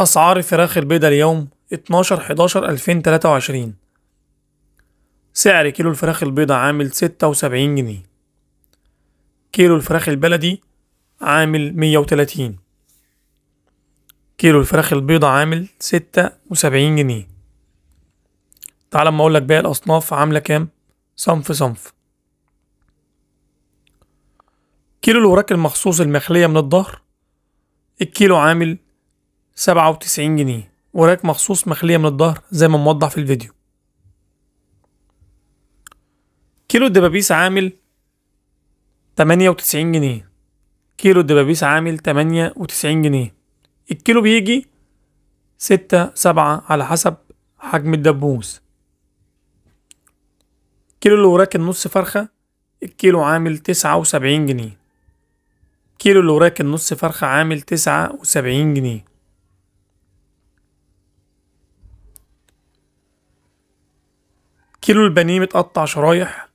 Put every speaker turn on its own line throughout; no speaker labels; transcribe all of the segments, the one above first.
أسعار فراخ البيضة اليوم 12 11 2023 سعر كيلو الفراخ البيضة عامل 76 جنيه كيلو الفراخ البلدي عامل 130 كيلو الفراخ البيضة عامل 76 جنيه تعال ما اقول لك باقي الاصناف عاملة كام صنف صنف كيلو الوراك المخصوص المخلية من الظهر الكيلو عامل 97 جنيه وراك مخصوص مخلية من الظهر زي ما موضح في الفيديو كيلو الدبابيس عامل 98 جنيه كيلو الدبابيس عامل 98 جنيه الكيلو بيجي ستة سبعة على حسب حجم الدبوس كيلو اللي وراك النص فرخة الكيلو عامل تسعة وسبعين جنيه كيلو اللي وراك النص فرخة عامل تسعة وسبعين جنيه كيلو البانيه متقطع شرايح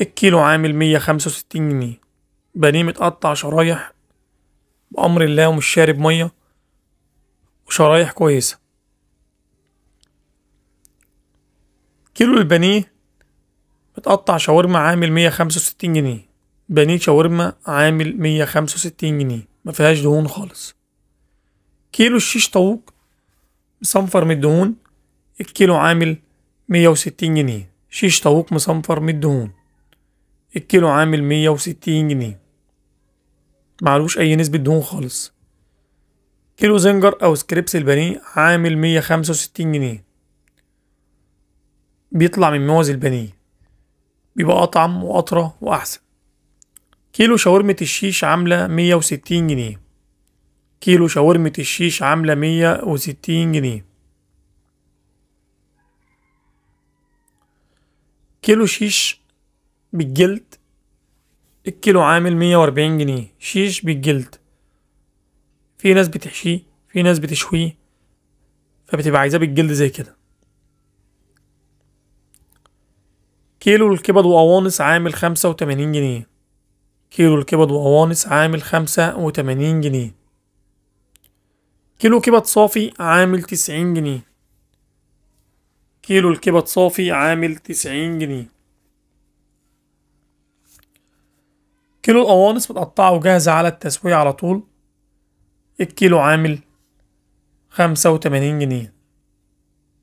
الكيلو عامل مية خمسة وستين جنيه بانيه متقطع شرايح بأمر الله ومش شارب مية وشرايح كويسة كيلو البانيه متقطع شاورما عامل مية خمسة وستين جنيه بانيه شاورما عامل مية خمسة وستين جنيه مفيهاش دهون خالص كيلو الشيش طاووق مصنفر من الدهون الكيلو عامل مية وستين جنيه شيش طاووق مصنفر من الدهون الكيلو عامل مية وستين جنيه معلوش أي نسبة دهون خالص كيلو زنجر أو سكريبس البانيه عامل مية خمسة وستين جنيه بيطلع من موز البانيه بيبقى أطعم وأطرى وأحسن كيلو شاورمة الشيش عاملة مية وستين جنيه كيلو شاورمة الشيش عاملة مية وستين جنيه كيلو شيش بالجلد الكيلو عامل مية وأربعين جنيه شيش بالجلد في ناس بتحشيه في ناس بتشويه فبتبقى عايزاه بالجلد زي كده كيلو الكبد وقوانص عامل خمسة وتمانين جنيه كيلو الكبد وقوانص عامل خمسة وتمانين جنيه كيلو كبد صافي عامل تسعين جنيه كيلو الكبد صافي عامل تسعين جنيه كيلو القوانص متقطعة وجاهزة على التسوية على طول الكيلو عامل خمسة وتمانين جنيه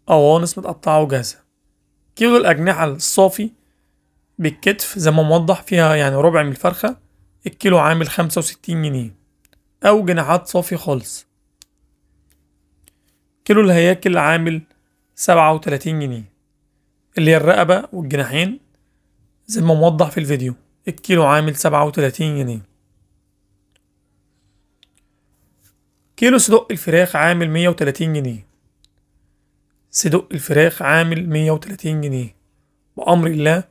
قوانص متقطعة وجاهزة كيلو الأجنحة الصافي بالكتف زي ما موضح فيها يعني ربع من الفرخة الكيلو عامل خمسة وستين جنيه أو جناحات صافي خالص كيلو الهياكل عامل سبعة وتلاتين جنيه اللي هي الرقبة والجناحين زي ما موضح في الفيديو الكيلو عامل سبعة وتلاتين جنيه كيلو صدق الفراخ عامل مية وتلاتين جنيه صدق الفراخ عامل مية وتلاتين جنيه بأمر الله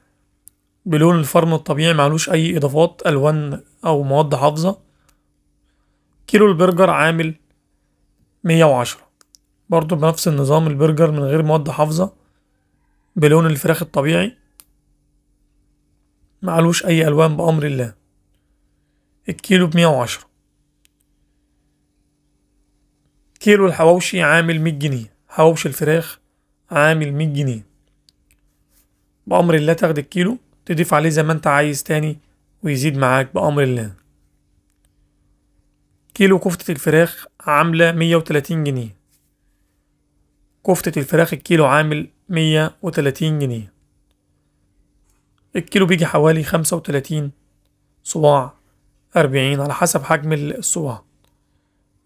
بلون الفرن الطبيعي معلوش أي إضافات ألوان أو مواد حافظة كيلو البرجر عامل مية وعشرة برضو بنفس النظام البرجر من غير مواد حافظة بلون الفراخ الطبيعي معلوش أي ألوان بأمر الله الكيلو بمية وعشرة كيلو الحواوشي عامل مية جنيه حواوشي الفراخ عامل مية جنيه بأمر الله تاخد الكيلو تضيف عليه زي ما انت عايز تاني ويزيد معاك بأمر الله كيلو كفتة الفراخ عاملة مية وتلاتين جنيه كفتة الفراخ الكيلو عامل مية وتلاتين جنيه الكيلو بيجي حوالي خمسة وتلاتين صباع أربعين على حسب حجم الصباع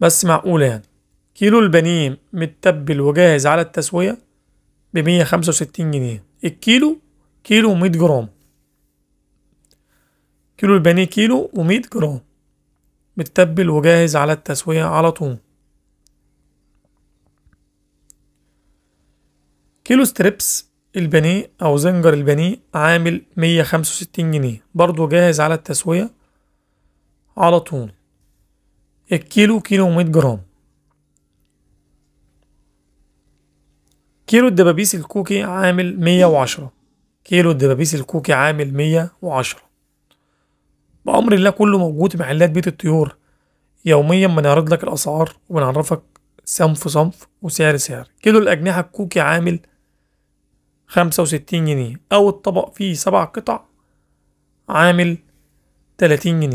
بس معقولة يعني كيلو البانيه متبل وجاهز على التسوية بمية خمسة وستين جنيه الكيلو كيلو مية جرام كيلو البانيه كيلو ومية جرام متبل وجاهز على التسوية على طول كيلو ستريبس البانيه أو زنجر البانيه عامل 165 جنيه برضو جاهز على التسوية على طول الكيلو كيلو ومية جرام كيلو الدبابيس الكوكي عامل 110 كيلو الدبابيس الكوكي عامل 110 بأمر الله كله موجود في محلات بيت الطيور يوميا بنعرض لك الأسعار وبنعرفك صنف صنف وسعر سعر كيلو الأجنحة الكوكي عامل خمسة وستين جنيه أو الطبق فيه سبع قطع عامل تلاتين جنيه